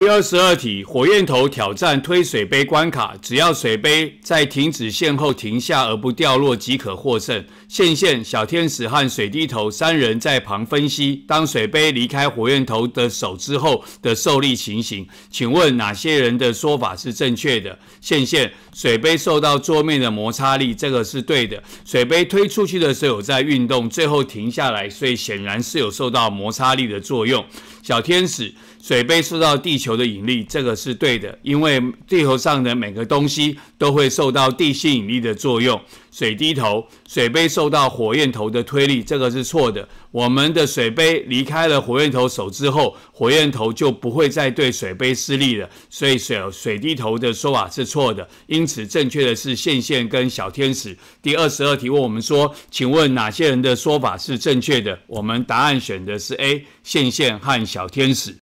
第二十二题：火焰头挑战推水杯关卡，只要水杯在停止线后停下而不掉落即可获胜。线线、小天使和水滴头三人在旁分析，当水杯离开火焰头的手之后的受力情形，请问哪些人的说法是正确的？线线：水杯受到桌面的摩擦力，这个是对的。水杯推出去的时候有在运动，最后停下来，所以显然是有受到摩擦力的作用。小天使：水杯受到地球。球的引力这个是对的，因为地球上的每个东西都会受到地心引力的作用。水滴头、水杯受到火焰头的推力，这个是错的。我们的水杯离开了火焰头手之后，火焰头就不会再对水杯施力了，所以水水滴头的说法是错的。因此，正确的是线线跟小天使。第二十二题问我们说，请问哪些人的说法是正确的？我们答案选的是 A，线线和小天使。